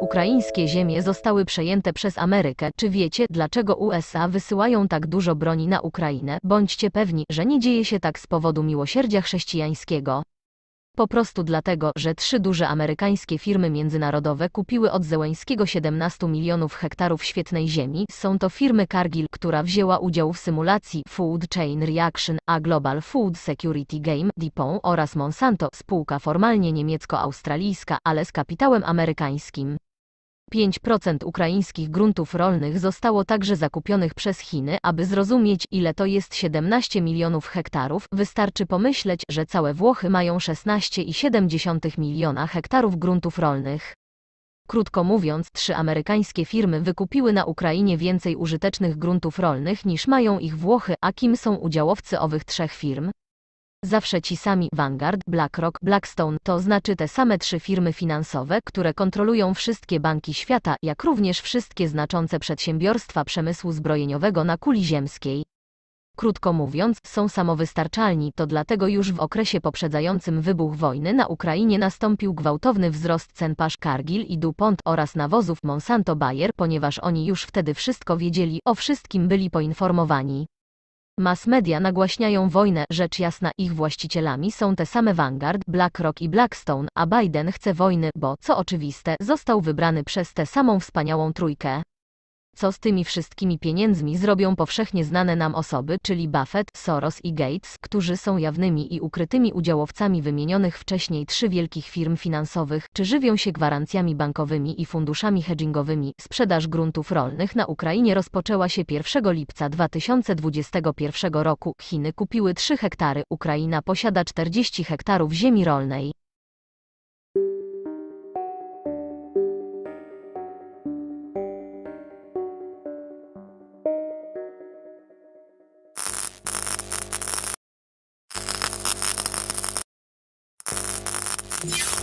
Ukraińskie ziemie zostały przejęte przez Amerykę. Czy wiecie, dlaczego USA wysyłają tak dużo broni na Ukrainę? Bądźcie pewni, że nie dzieje się tak z powodu miłosierdzia chrześcijańskiego. Po prostu dlatego, że trzy duże amerykańskie firmy międzynarodowe kupiły od Zełęńskiego 17 milionów hektarów świetnej ziemi. Są to firmy Cargill, która wzięła udział w symulacji Food Chain Reaction, a Global Food Security Game, Depot oraz Monsanto, spółka formalnie niemiecko-australijska, ale z kapitałem amerykańskim. 5% ukraińskich gruntów rolnych zostało także zakupionych przez Chiny, aby zrozumieć ile to jest 17 milionów hektarów. Wystarczy pomyśleć, że całe Włochy mają 16,7 miliona hektarów gruntów rolnych. Krótko mówiąc, trzy amerykańskie firmy wykupiły na Ukrainie więcej użytecznych gruntów rolnych niż mają ich Włochy, a kim są udziałowcy owych trzech firm? Zawsze ci sami Vanguard, BlackRock, Blackstone to znaczy te same trzy firmy finansowe, które kontrolują wszystkie banki świata, jak również wszystkie znaczące przedsiębiorstwa przemysłu zbrojeniowego na kuli ziemskiej. Krótko mówiąc, są samowystarczalni, to dlatego już w okresie poprzedzającym wybuch wojny na Ukrainie nastąpił gwałtowny wzrost cen pasz Cargill i DuPont oraz nawozów Monsanto Bayer, ponieważ oni już wtedy wszystko wiedzieli, o wszystkim byli poinformowani. Mass media nagłaśniają wojnę, rzecz jasna ich właścicielami są te same Vanguard, BlackRock i Blackstone, a Biden chce wojny, bo, co oczywiste, został wybrany przez tę samą wspaniałą trójkę. Co z tymi wszystkimi pieniędzmi zrobią powszechnie znane nam osoby, czyli Buffett, Soros i Gates, którzy są jawnymi i ukrytymi udziałowcami wymienionych wcześniej trzy wielkich firm finansowych, czy żywią się gwarancjami bankowymi i funduszami hedgingowymi? Sprzedaż gruntów rolnych na Ukrainie rozpoczęła się 1 lipca 2021 roku. Chiny kupiły 3 hektary, Ukraina posiada 40 hektarów ziemi rolnej. Yeah.